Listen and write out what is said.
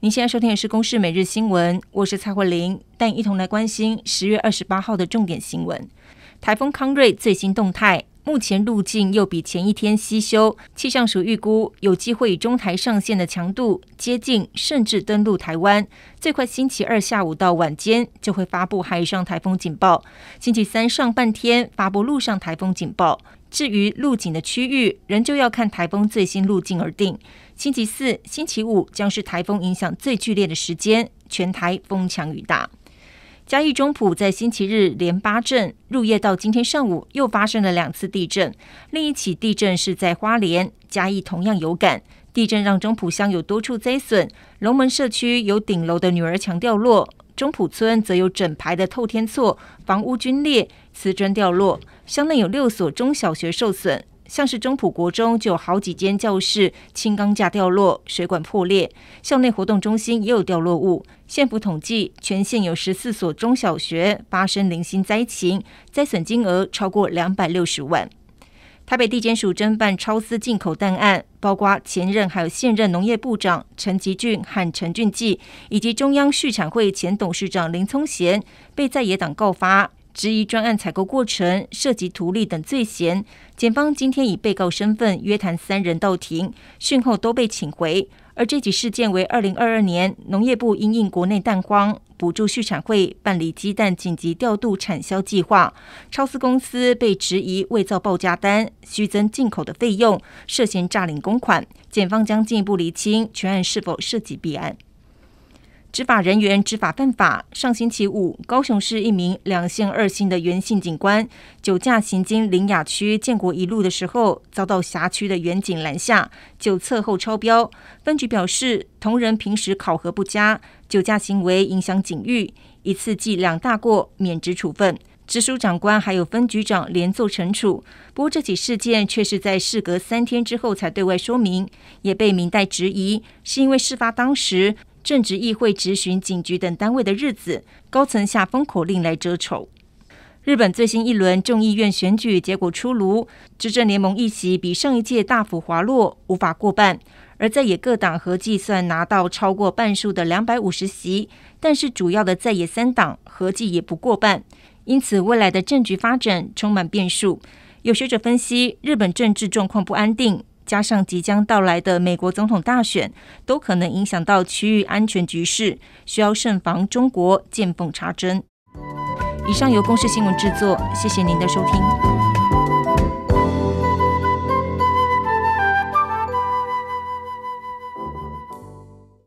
您现在收听的是《公视每日新闻》，我是蔡慧玲，带一同来关心十月二十八号的重点新闻。台风康瑞最新动态，目前路径又比前一天西修，气象署预估有机会以中台上线的强度接近，甚至登陆台湾。最快星期二下午到晚间就会发布海上台风警报，星期三上半天发布陆上台风警报。至于路径的区域，仍旧要看台风最新路径而定。星期四、星期五将是台风影响最剧烈的时间，全台风强雨大。嘉义中埔在星期日连八震，入夜到今天上午又发生了两次地震。另一起地震是在花莲，嘉义同样有感。地震让中埔乡有多处灾损，龙门社区有顶楼的女儿墙掉落，中埔村则有整排的透天厝房屋龟裂、瓷砖掉落，乡内有六所中小学受损。像是中埔国中就有好几间教室轻钢架掉落、水管破裂，校内活动中心也有掉落物。县府统计，全县有十四所中小学发生零星灾情，灾损金额超过两百六十万。台北地检署侦办超私进口弹案，包括前任还有现任农业部长陈吉俊和陈俊记，以及中央畜产会前董事长林聪贤，被在野党告发。质疑专案采购过程涉及图利等罪嫌，检方今天以被告身份约谈三人到庭，讯后都被请回。而这起事件为2022年农业部因应国内蛋荒，补助续产会办理鸡蛋紧急调度产销计划，超市公司被质疑伪造报价单，虚增进口的费用，涉嫌诈领公款，检方将进一步厘清全案是否涉及弊案。执法人员执法犯法。上星期五，高雄市一名两线二性的原姓警官，酒驾行经林雅区建国一路的时候，遭到辖区的员警拦下，酒测后超标。分局表示，同人平时考核不佳，酒驾行为影响警誉，一次记两大过，免职处分。直属长官还有分局长连坐惩处。不过，这起事件却是在事隔三天之后才对外说明，也被明代质疑，是因为事发当时。正值议会质询、警局等单位的日子，高层下封口令来遮丑。日本最新一轮众议院选举结果出炉，执政联盟席比上一届大幅滑落，无法过半；而在野各党合计算拿到超过半数的两百五十席，但是主要的在野三党合计也不过半，因此未来的政局发展充满变数。有学者分析，日本政治状况不安定。加上即将到来的美国总统大选，都可能影响到区域安全局势，需要慎防中国见缝插针。以上由公视新闻制作，谢谢您的收听。